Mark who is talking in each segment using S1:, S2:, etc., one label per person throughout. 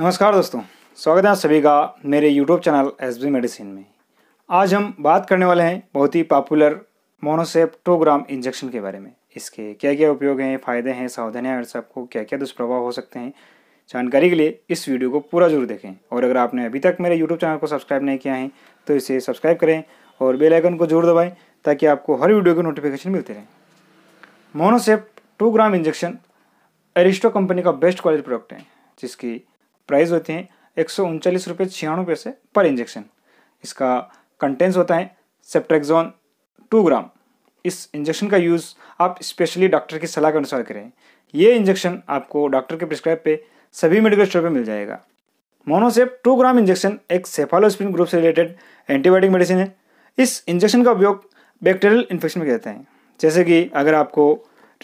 S1: नमस्कार दोस्तों स्वागत है आप सभी का मेरे YouTube channel S B medicine में आज हम बात करने वाले हैं बहुत ही पॉपुलर मोनोसेप्टोग्राम टू ग्राम इंजेक्शन के बारे में इसके क्या क्या उपयोग हैं फ़ायदे हैं सावधानियाँ और सबको क्या क्या दुष्प्रभाव हो सकते हैं जानकारी के लिए इस वीडियो को पूरा जरूर देखें और अगर आपने अभी तक मेरे यूट्यूब चैनल को सब्सक्राइब नहीं किया है तो इसे सब्सक्राइब करें और बेलाइकन को जरूर दबाएँ ताकि आपको हर वीडियो की नोटिफिकेशन मिलते रहें Monocef two gram injection Aristo company का बेस्ट क्वालिटी प्रोडक्ट है जिसकी प्राइस होते हैं एक सौ उनचालीस रुपये छियानवे पैसे पर इंजेक्शन इसका कंटेंस होता है सेप्ट्रेक्जोन टू ग्राम इस इंजेक्शन का यूज़ आप स्पेशली डॉक्टर की सलाह के अनुसार करें ये इंजेक्शन आपको डॉक्टर के प्रिस्क्राइब पे सभी मेडिकल स्टोर पे मिल जाएगा मोनोसेप टू ग्राम इंजेक्शन एक सेफालोस्पिन ग्रुप से रिलेटेड एंटीबायोटिक मेडिसिन है इस इंजेक्शन का उपयोग बैक्टीरियल इन्फेक्शन में किया जाता है जैसे कि अगर आपको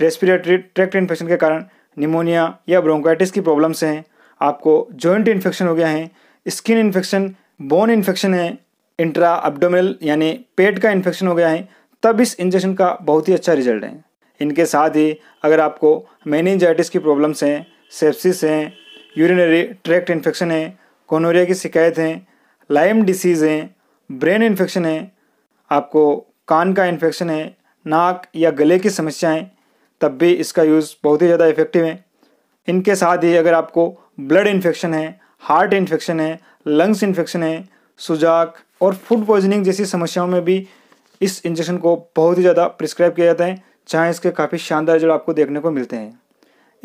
S1: रेस्पिरेटरी ट्रैक्ट इन्फेक्शन के कारण निमोनिया या ब्रोंकाइटिस की प्रॉब्लम्स हैं आपको जॉइंट इन्फेक्शन हो गया है स्किन इन्फेक्शन बोन इन्फेक्शन है इंट्रा अब्डोमिनल यानी पेट का इन्फेक्शन हो गया है तब इस इंजेक्शन का बहुत ही अच्छा रिजल्ट है इनके साथ ही अगर आपको मैनिजाइटिस की प्रॉब्लम्स हैं सेप्सिस हैं यूरिनरी ट्रैक्ट इन्फेक्शन है कोनोरिया की शिकायत है लाइम डिसीज़ है ब्रेन इन्फेक्शन है आपको कान का इन्फेक्शन है नाक या गले की समस्याएं तब भी इसका यूज़ बहुत ही ज़्यादा इफेक्टिव है इनके साथ ही अगर आपको ब्लड इन्फेक्शन है हार्ट इन्फेक्शन है लंग्स इन्फेक्शन है सुजाक और फूड पॉइजनिंग जैसी समस्याओं में भी इस इंजेक्शन को बहुत ही ज़्यादा प्रिस्क्राइब किया जाता है चाहे इसके काफ़ी शानदार रिजल्ट आपको देखने को मिलते हैं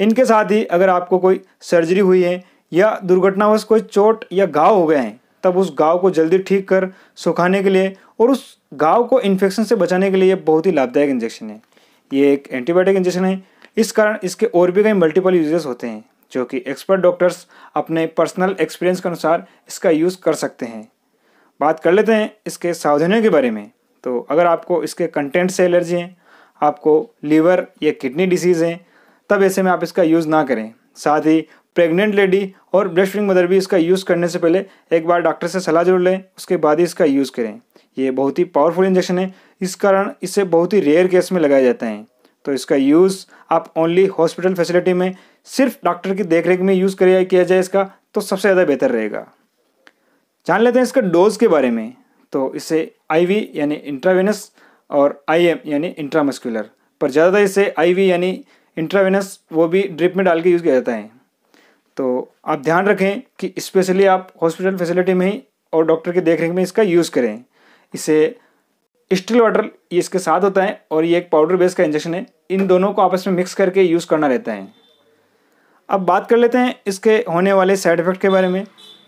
S1: इनके साथ ही अगर आपको कोई सर्जरी हुई है या दुर्घटनावश कोई चोट या घाव हो गए हैं तब उस घाव को जल्दी ठीक कर सुखाने के लिए और उस घाव को इन्फेक्शन से बचाने के लिए बहुत ही लाभदायक इंजेक्शन है ये एक एंटीबायोटिक इंजेक्शन है इस कारण इसके और भी कई मल्टीपल यूजेस होते हैं जो कि एक्सपर्ट डॉक्टर्स अपने पर्सनल एक्सपीरियंस के अनुसार इसका यूज़ कर सकते हैं बात कर लेते हैं इसके सावधानियों के बारे में तो अगर आपको इसके कंटेंट से एलर्जी हैं आपको लीवर या किडनी डिजीज़ हैं तब ऐसे में आप इसका यूज़ ना करें साथ ही प्रेग्नेंट लेडी और ब्रेस्ट मदर भी इसका यूज़ करने से पहले एक बार डॉक्टर से सलाह जरूर लें उसके बाद ही इसका यूज़ करें ये बहुत ही पावरफुल इंजेक्शन है इस कारण इसे बहुत ही रेयर केस में लगाया जाता है तो इसका यूज़ आप ओनली हॉस्पिटल फैसिलिटी में सिर्फ डॉक्टर की देखरेख में यूज़ करिए किया जाए इसका तो सबसे ज़्यादा बेहतर रहेगा जान लेते हैं इसका डोज के बारे में तो इसे आईवी यानी इंट्रावेनस और आईएम यानी इंट्रामस्कुलर पर ज़्यादातर इसे आईवी यानी इंट्रावेनस वो भी ड्रिप में डाल के यूज़ किया जाता है तो आप ध्यान रखें कि स्पेशली आप हॉस्पिटल फैसिलिटी में ही और डॉक्टर की देख में इसका यूज़ करें इसे स्टील वाटर ये इसके साथ होता है और ये एक पाउडर बेस का इंजेक्शन है इन दोनों को आपस में मिक्स करके यूज़ करना रहता है अब बात कर लेते हैं इसके होने वाले साइड इफ़ेक्ट के बारे में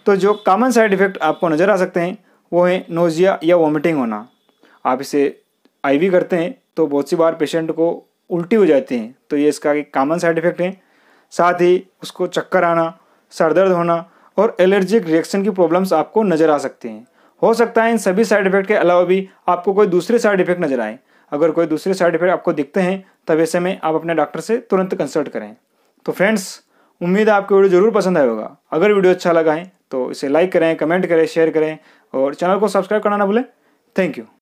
S1: तो जो कॉमन साइड इफ़ेक्ट आपको नज़र आ सकते हैं वो है नोज़िया या वॉमिटिंग होना आप इसे आईवी करते हैं तो बहुत सी बार पेशेंट को उल्टी हो जाती हैं तो ये इसका एक कॉमन साइड इफ़ेक्ट है साथ ही उसको चक्कर आना सर दर्द होना और एलर्जिक रिएक्शन की प्रॉब्लम्स आपको नज़र आ सकती हैं हो सकता है इन सभी साइड इफेक्ट के अलावा भी आपको कोई दूसरे साइड इफेक्ट नजर आए अगर कोई दूसरे साइड इफेक्ट आपको दिखते हैं तब ऐसे में आप अपने डॉक्टर से तुरंत कंसल्ट करें तो फ्रेंड्स उम्मीद है आपको वीडियो जरूर पसंद आएगा होगा अगर वीडियो अच्छा लगा है तो इसे लाइक करें कमेंट करें शेयर करें और चैनल को सब्सक्राइब करना ना भूलें थैंक यू